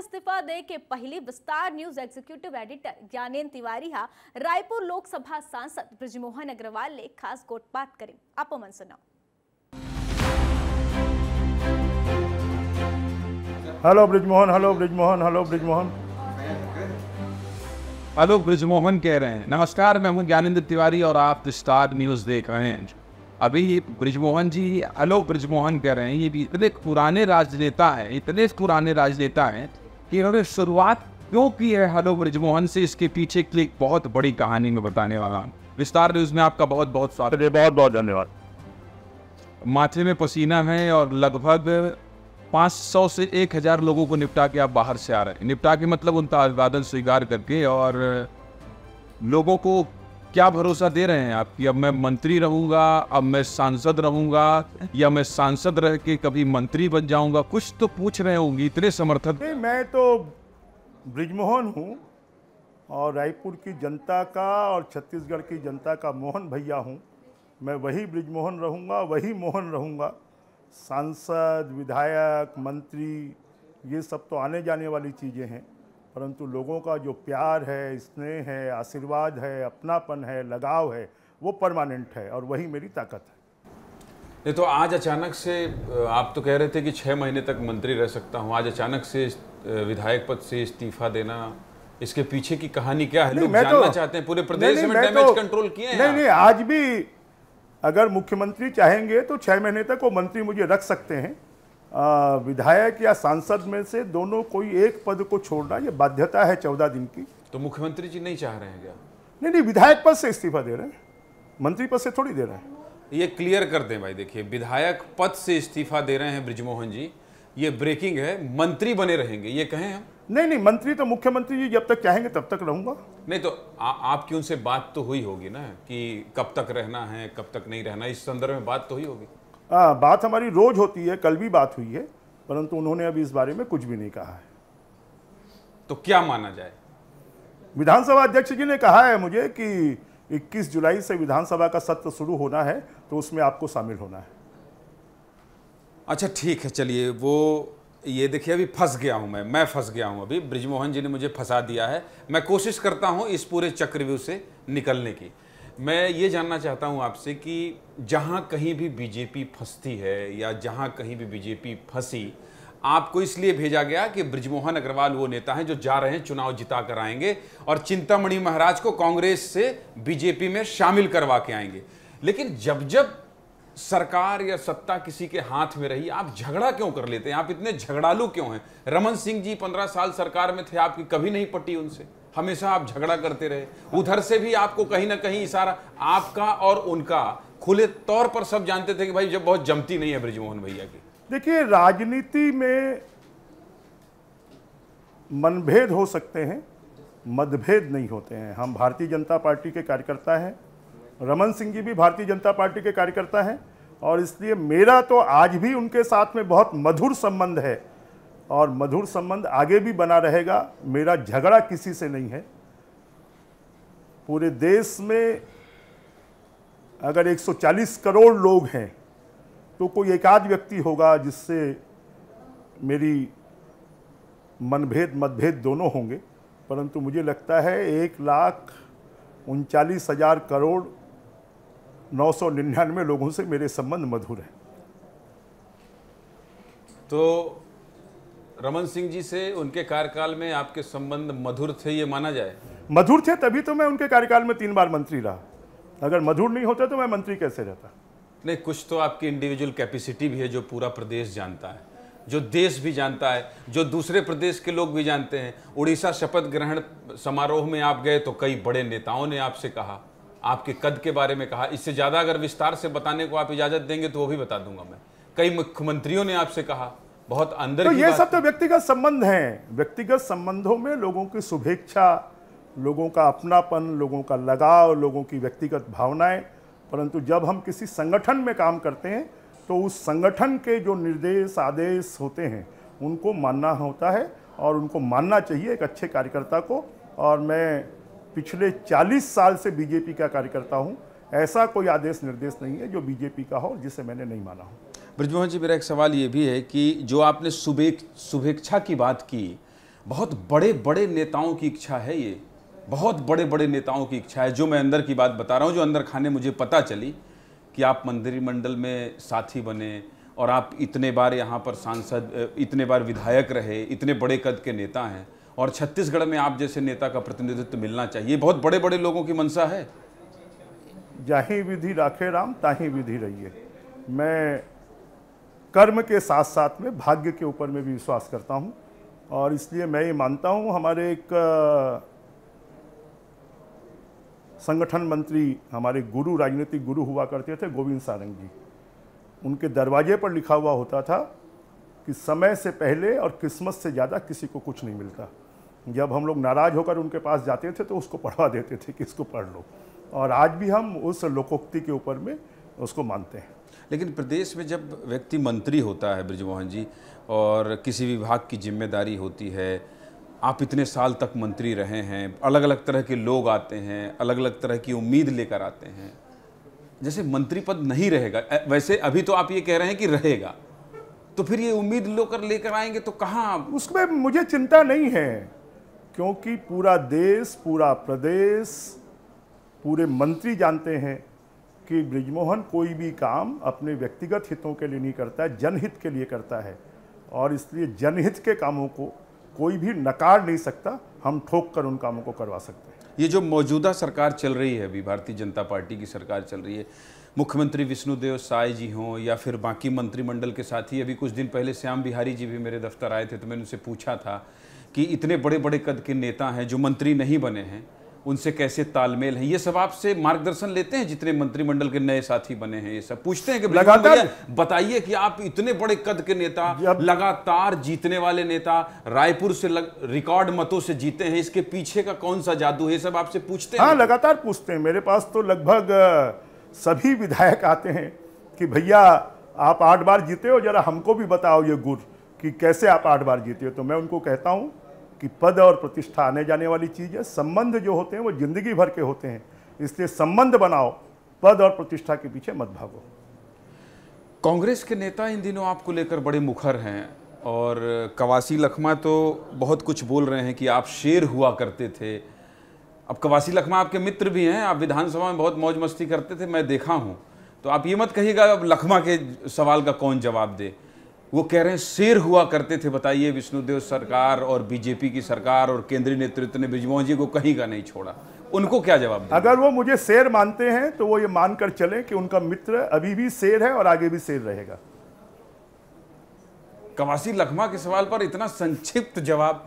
इस्तीफा दे के पहली विस्तार न्यूज एग्जीक्यूटिव एडिटर ज्ञानेन तिवारी हा रायपुर लोकसभा सांसद ब्रजमोहन अग्रवाल ने खास गोटबात करी आप मन सुनाओ hello Brijmohan hello Brijmohan hello Brijmohan hello Brijmohan कह रहे हैं नमस्कार मैं हूं ज्ञानेंद्र तिवारी और आप स्टार न्यूज देख रहे हैं अभी ये ब्रिजमोहन जी आलोक ब्रिजमोहन कह रहे हैं ये भी इतने पुराने राजनेता हैं इतने पुराने राजनेता हैं कि इन्होंने शुरुआत क्यों की है हेलो ब्रिजमोहन से इसके पीछे की एक बहुत बड़ी कहानी में बताने वाला हूँ विस्तार न्यूज में आपका बहुत बहुत स्वागत है बहुत बहुत धन्यवाद माथे में पसीना है और लगभग 500 से 1000 लोगों को निपटा के आप बाहर से आ रहे हैं निपटा के मतलब उनका अभिवादन स्वीकार करके और लोगों को क्या भरोसा दे रहे हैं आप कि अब मैं मंत्री रहूंगा अब मैं सांसद रहूंगा या मैं सांसद रह के कभी मंत्री बन जाऊंगा कुछ तो पूछ रहे होंगे इतने समर्थक मैं तो ब्रिजमोहन हूँ और रायपुर की जनता का और छत्तीसगढ़ की जनता का मोहन भैया हूँ मैं वही ब्रिजमोहन रहूँगा वही मोहन रहूँगा सांसद विधायक मंत्री ये सब तो आने जाने वाली चीज़ें हैं परंतु लोगों का जो प्यार है स्नेह है आशीर्वाद है अपनापन है लगाव है वो परमानेंट है और वही मेरी ताकत है नहीं तो आज अचानक से आप तो कह रहे थे कि छः महीने तक मंत्री रह सकता हूँ आज अचानक से विधायक पद से इस्तीफा देना इसके पीछे की कहानी क्या है लोग जानना तो, चाहते हैं पूरे प्रदेश नहीं, में डैमेज तो, कंट्रोल किए हैं नहीं नहीं आज भी अगर मुख्यमंत्री चाहेंगे तो छः महीने तक वो मंत्री मुझे रख सकते हैं विधायक या सांसद में से दोनों कोई एक पद को छोड़ना ये बाध्यता है चौदह दिन की तो मुख्यमंत्री जी नहीं चाह रहे हैं क्या नहीं नहीं विधायक पद से इस्तीफा दे रहे हैं मंत्री पद से थोड़ी दे रहे हैं ये क्लियर कर दें भाई देखिए विधायक पद से इस्तीफा दे रहे हैं ब्रिजमोहन जी ये ब्रेकिंग है मंत्री बने रहेंगे ये कहें हम नहीं नहीं मंत्री तो मुख्यमंत्री जी जब तक चाहेंगे तब तक रहूंगा नहीं तो आ, आपकी उनसे बात तो हुई होगी ना कि कब तक रहना है कब तक नहीं रहना इस संदर्भ में बात तो हुई होगी आ, हाँ, बात हमारी रोज़ होती है कल भी बात हुई है परंतु उन्होंने अभी इस बारे में कुछ भी नहीं कहा है तो क्या माना जाए विधानसभा अध्यक्ष जी ने कहा है मुझे कि 21 जुलाई से विधानसभा का सत्र शुरू होना है तो उसमें आपको शामिल होना है अच्छा ठीक है चलिए वो ये देखिए अभी फंस गया हूँ मैं मैं फंस गया हूँ अभी ब्रिजमोहन जी ने मुझे फंसा दिया है मैं कोशिश करता हूँ इस पूरे चक्रव्यूह से निकलने की मैं ये जानना चाहता हूं आपसे कि जहां कहीं भी बीजेपी फंसती है या जहां कहीं भी बीजेपी फंसी आपको इसलिए भेजा गया कि ब्रजमोहन अग्रवाल वो नेता हैं जो जा रहे हैं चुनाव जिता कर आएंगे और चिंतामणि महाराज को कांग्रेस से बीजेपी में शामिल करवा के आएंगे लेकिन जब जब सरकार या सत्ता किसी के हाथ में रही आप झगड़ा क्यों कर लेते हैं आप इतने झगड़ालू क्यों हैं रमन सिंह जी पंद्रह साल सरकार में थे आपकी कभी नहीं पटी उनसे हमेशा आप झगड़ा करते रहे उधर से भी आपको कहीं ना कहीं इशारा आपका और उनका खुले तौर पर सब जानते थे कि भाई जब बहुत जमती नहीं है ब्रजमोहन भैया की देखिए राजनीति में मनभेद हो सकते हैं मतभेद नहीं होते हैं हम भारतीय जनता पार्टी के कार्यकर्ता हैं रमन सिंह जी भी भारतीय जनता पार्टी के कार्यकर्ता हैं और इसलिए मेरा तो आज भी उनके साथ में बहुत मधुर संबंध है और मधुर संबंध आगे भी बना रहेगा मेरा झगड़ा किसी से नहीं है पूरे देश में अगर 140 करोड़ लोग हैं तो कोई एक आध व्यक्ति होगा जिससे मेरी मनभेद मतभेद दोनों होंगे परंतु मुझे लगता है एक लाख उनचालीस हजार करोड़ नौ सौ निन्यानवे लोगों से मेरे संबंध मधुर हैं तो रमन सिंह जी से उनके कार्यकाल में आपके संबंध मधुर थे ये माना जाए मधुर थे तभी तो मैं उनके कार्यकाल में तीन बार मंत्री रहा अगर मधुर नहीं होता तो मैं मंत्री कैसे रहता नहीं कुछ तो आपकी इंडिविजुअल कैपेसिटी भी है जो पूरा प्रदेश जानता है जो देश भी जानता है जो दूसरे प्रदेश के लोग भी जानते हैं उड़ीसा शपथ ग्रहण समारोह में आप गए तो कई बड़े नेताओं ने आपसे कहा आपके कद के बारे में कहा इससे ज़्यादा अगर विस्तार से बताने को आप इजाज़त देंगे तो वो भी बता दूंगा मैं कई मुख्यमंत्रियों ने आपसे कहा बहुत अंदर तो ये सब तो व्यक्तिगत संबंध हैं व्यक्तिगत संबंधों में लोगों की शुभेच्छा लोगों का अपनापन लोगों का लगाव लोगों की व्यक्तिगत भावनाएं परंतु जब हम किसी संगठन में काम करते हैं तो उस संगठन के जो निर्देश आदेश होते हैं उनको मानना होता है और उनको मानना चाहिए एक अच्छे कार्यकर्ता को और मैं पिछले 40 साल से बीजेपी का कार्यकर्ता हूँ ऐसा कोई आदेश निर्देश नहीं है जो बीजेपी का हो जिसे मैंने नहीं माना हूँ ब्रजमोहन जी मेरा एक सवाल ये भी है कि जो आपने सुबे शुभेच्छा की बात की बहुत बड़े बड़े नेताओं की इच्छा है ये बहुत बड़े बड़े नेताओं की इच्छा है जो मैं अंदर की बात बता रहा हूँ जो अंदर खाने मुझे पता चली कि आप मंत्रिमंडल में साथी बने और आप इतने बार यहाँ पर सांसद इतने बार विधायक रहे इतने बड़े कद के नेता हैं और छत्तीसगढ़ में आप जैसे नेता का प्रतिनिधित्व मिलना चाहिए बहुत बड़े बड़े लोगों की मंशा है जाही विधि राखे राम ताही विधि रहिए मैं कर्म के साथ साथ में भाग्य के ऊपर में भी विश्वास करता हूँ और इसलिए मैं ये मानता हूँ हमारे एक संगठन मंत्री हमारे गुरु राजनीतिक गुरु हुआ करते थे गोविंद सारंग जी उनके दरवाजे पर लिखा हुआ होता था कि समय से पहले और किस्मत से ज़्यादा किसी को कुछ नहीं मिलता जब हम लोग नाराज़ होकर उनके पास जाते थे तो उसको पढ़वा देते थे कि इसको पढ़ लो और आज भी हम उस लोकोक्ति के ऊपर में उसको मानते हैं लेकिन प्रदेश में जब व्यक्ति मंत्री होता है ब्रजमोहन जी और किसी विभाग की जिम्मेदारी होती है आप इतने साल तक मंत्री रहे हैं अलग अलग तरह के लोग आते हैं अलग अलग तरह की उम्मीद लेकर आते हैं जैसे मंत्री पद नहीं रहेगा वैसे अभी तो आप ये कह रहे हैं कि रहेगा तो फिर ये उम्मीद लेकर लेकर आएंगे तो कहाँ उसमें मुझे चिंता नहीं है क्योंकि पूरा देश पूरा प्रदेश पूरे मंत्री जानते हैं कि ब्रिजमोहन कोई भी काम अपने व्यक्तिगत हितों के लिए नहीं करता है जनहित के लिए करता है और इसलिए जनहित के कामों को कोई भी नकार नहीं सकता हम ठोक कर उन कामों को करवा सकते हैं ये जो मौजूदा सरकार चल रही है अभी भारतीय जनता पार्टी की सरकार चल रही है मुख्यमंत्री विष्णुदेव साय जी हों या फिर बाकी मंत्रिमंडल के साथ ही अभी कुछ दिन पहले श्याम बिहारी जी भी मेरे दफ्तर आए थे तो मैंने उनसे पूछा था कि इतने बड़े बड़े कद के नेता हैं जो मंत्री नहीं बने हैं उनसे कैसे तालमेल है ये सब आपसे मार्गदर्शन लेते हैं जितने मंत्रिमंडल के नए साथी बने हैं ये सब पूछते हैं कि लगातार बताइए कि आप इतने बड़े कद के नेता लगातार जीतने वाले नेता रायपुर से लग, रिकॉर्ड मतों से जीते हैं इसके पीछे का कौन सा जादू है ये सब आपसे पूछते हैं हाँ लगातार पूछते हैं मेरे पास तो लगभग सभी विधायक आते हैं कि भैया आप आठ बार जीते हो जरा हमको भी बताओ ये गुर कि कैसे आप आठ बार जीते हो तो मैं उनको कहता हूँ कि पद और प्रतिष्ठा आने जाने वाली चीज़ है संबंध जो होते हैं वो जिंदगी भर के होते हैं इसलिए संबंध बनाओ पद और प्रतिष्ठा के पीछे मत भागो कांग्रेस के नेता इन दिनों आपको लेकर बड़े मुखर हैं और कवासी लखमा तो बहुत कुछ बोल रहे हैं कि आप शेर हुआ करते थे अब कवासी लखमा आपके मित्र भी हैं आप विधानसभा में बहुत मौज मस्ती करते थे मैं देखा हूँ तो आप ये मत कहिएगा अब लखमा के सवाल का कौन जवाब दे वो कह रहे हैं शेर हुआ करते थे बताइए विष्णुदेव सरकार और बीजेपी की सरकार और केंद्रीय नेतृत्व ने बिजमोहन जी को कहीं का नहीं छोड़ा उनको क्या जवाब अगर वो मुझे शेर मानते हैं तो वो ये मानकर चले कि उनका मित्र अभी भी शेर है और आगे भी शेर रहेगा कवासी लखमा के सवाल पर इतना संक्षिप्त जवाब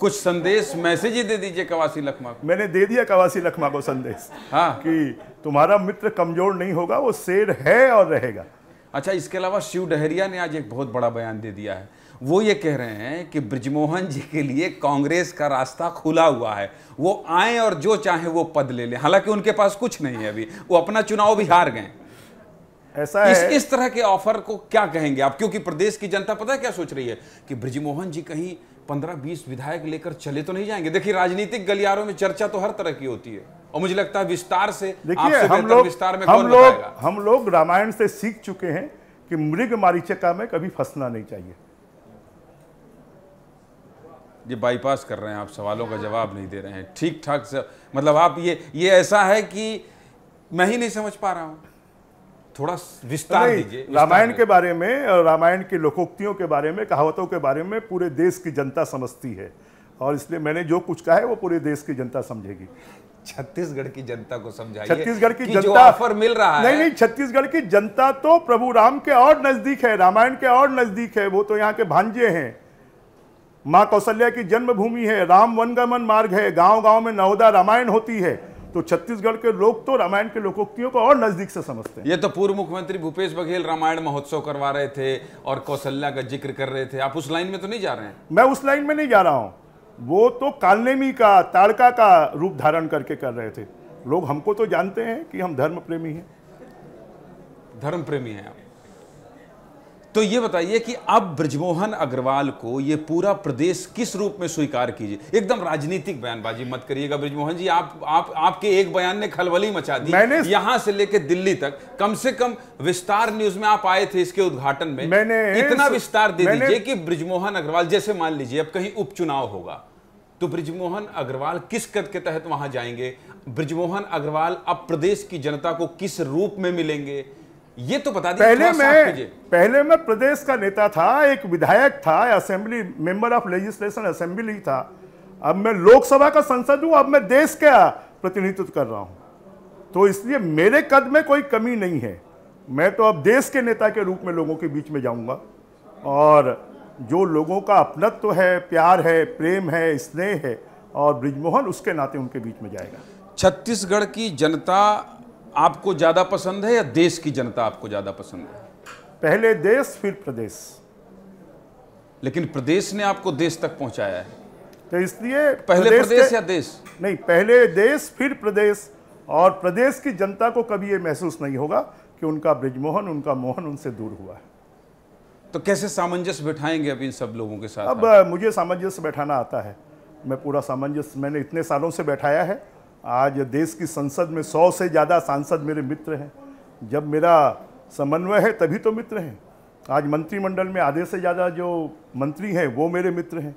कुछ संदेश मैसेज ही दे दीजिए कवासी लखमा को मैंने दे दिया कवासी लखमा को संदेश हाँ कि तुम्हारा मित्र कमजोर नहीं होगा वो शेर है और रहेगा अच्छा इसके अलावा शिव डहरिया ने आज एक बहुत बड़ा बयान दे दिया है वो ये कह रहे हैं कि ब्रजमोहन जी के लिए कांग्रेस का रास्ता खुला हुआ है वो आए और जो चाहे वो पद ले लें हालांकि उनके पास कुछ नहीं है अभी वो अपना चुनाव भी हार गए ऐसा इस, है इस तरह के ऑफर को क्या कहेंगे आप क्योंकि प्रदेश की जनता पता है क्या सोच रही है कि ब्रजमोहन जी कहीं पंद्रह बीस विधायक लेकर चले तो नहीं जाएंगे देखिए राजनीतिक गलियारों में चर्चा तो हर तरह की होती है और मुझे लगता है विस्तार से देखिए हम लोग विस्तार में हम लोग हम लोग रामायण से सीख चुके हैं कि मृग मारीचका में कभी फंसना नहीं चाहिए ये बाईपास कर रहे हैं आप सवालों का जवाब नहीं दे रहे हैं ठीक ठाक मतलब आप ये ये ऐसा है कि मैं ही नहीं समझ पा रहा हूं थोड़ा विस्तार दीजिए रामायण के बारे में रामायण की लोकोक्तियों के बारे में कहावतों के बारे में पूरे देश की जनता समझती है और इसलिए मैंने जो कुछ कहा है वो पूरे देश की जनता समझेगी छत्तीसगढ़ की जनता को समझाइए छत्तीसगढ़ की, की जनता ऑफर मिल रहा नहीं, है नहीं नहीं छत्तीसगढ़ की जनता तो प्रभु राम के और नजदीक है रामायण के और नजदीक है वो तो यहाँ के भांजे हैं माँ कौशल्या की जन्मभूमि है राम वनगमन मार्ग है गांव गांव में नवोदा रामायण होती है तो छत्तीसगढ़ के लोग तो रामायण के लोकोक्तियों को और नजदीक से समझते हैं ये तो पूर्व मुख्यमंत्री भूपेश बघेल रामायण महोत्सव करवा रहे थे और कौशल्या का जिक्र कर रहे थे आप उस लाइन में तो नहीं जा रहे हैं मैं उस लाइन में नहीं जा रहा हूँ वो तो कालनेमी का ताड़का का रूप धारण करके कर रहे थे लोग हमको तो जानते हैं कि हम धर्म प्रेमी हैं धर्म प्रेमी हैं आप तो ये बताइए कि अब ब्रजमोहन अग्रवाल को ये पूरा प्रदेश किस रूप में स्वीकार कीजिए एकदम राजनीतिक बयानबाजी मत करिएगा ब्रजमोहन जी आप आप आपके एक बयान ने खलबली मचा दी मैंने यहां से लेकर दिल्ली तक कम से कम विस्तार न्यूज में आप आए थे इसके उद्घाटन में मैंने इतना विस्तार दे दीजिए कि ब्रजमोहन अग्रवाल जैसे मान लीजिए अब कहीं उपचुनाव होगा तो ब्रजमोहन अग्रवाल किस कद के तहत वहां जाएंगे ब्रजमोहन अग्रवाल अब प्रदेश की जनता को किस रूप में मिलेंगे ये तो बता पहले मैं पहले मैं प्रदेश का नेता था एक विधायक था assembly member of legislation assembly था अब मैं लोकसभा का संसद हूँ अब मैं देश का प्रतिनिधित्व कर रहा हूँ तो इसलिए मेरे कद में कोई कमी नहीं है मैं तो अब देश के नेता के रूप में लोगों के बीच में जाऊंगा और जो लोगों का अपनत्व है प्यार है प्रेम है स्नेह है और ब्रिजमोहन उसके नाते उनके बीच में जाएगा छत्तीसगढ़ की जनता आपको ज़्यादा पसंद है या देश की जनता आपको ज़्यादा पसंद है पहले देश फिर प्रदेश लेकिन प्रदेश ने आपको देश तक पहुंचाया है तो इसलिए पहले प्रदेश, प्रदेश या देश नहीं पहले देश फिर प्रदेश और प्रदेश की जनता को कभी यह महसूस नहीं होगा कि उनका ब्रिजमोहन उनका मोहन उनसे दूर हुआ है तो कैसे सामंजस्य बैठाएंगे अब इन सब लोगों के साथ अब मुझे सामंजस्य बैठाना आता है मैं पूरा सामंजस्य मैंने इतने सालों से बैठाया है आज देश की संसद में सौ से ज़्यादा सांसद मेरे मित्र हैं जब मेरा समन्वय है तभी तो मित्र हैं आज मंत्रिमंडल में आधे से ज़्यादा जो मंत्री हैं वो मेरे मित्र हैं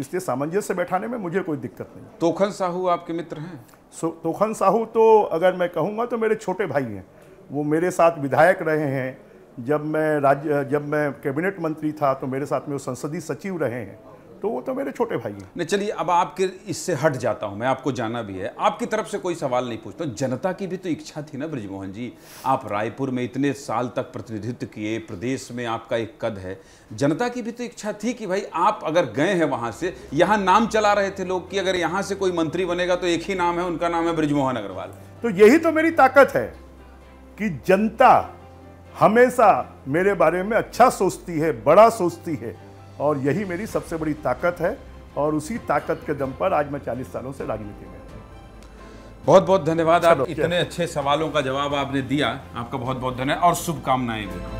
इसलिए सामंजस्य बैठाने में मुझे कोई दिक्कत नहीं तोखन साहू आपके मित्र हैं सो तोखन साहू तो अगर मैं कहूँगा तो मेरे छोटे भाई हैं वो मेरे साथ विधायक रहे हैं जब मैं राज्य जब मैं कैबिनेट मंत्री था तो मेरे साथ में वो संसदीय सचिव रहे हैं तो वो तो मेरे छोटे भाई हैं नहीं चलिए अब आपके इससे हट जाता हूँ मैं आपको जाना भी है आपकी तरफ से कोई सवाल नहीं पूछता जनता की भी तो इच्छा थी ना ब्रजमोहन जी आप रायपुर में इतने साल तक प्रतिनिधित्व किए प्रदेश में आपका एक कद है जनता की भी तो इच्छा थी कि भाई आप अगर गए हैं वहाँ से यहाँ नाम चला रहे थे लोग कि अगर यहाँ से कोई मंत्री बनेगा तो एक ही नाम है उनका नाम है ब्रजमोहन अग्रवाल तो यही तो मेरी ताकत है कि जनता हमेशा मेरे बारे में अच्छा सोचती है बड़ा सोचती है और यही मेरी सबसे बड़ी ताकत है और उसी ताकत के दम पर आज मैं चालीस सालों से राजनीति में बहुत बहुत धन्यवाद आप इतने अच्छे सवालों का जवाब आपने दिया आपका बहुत बहुत धन्यवाद और शुभकामनाएं भी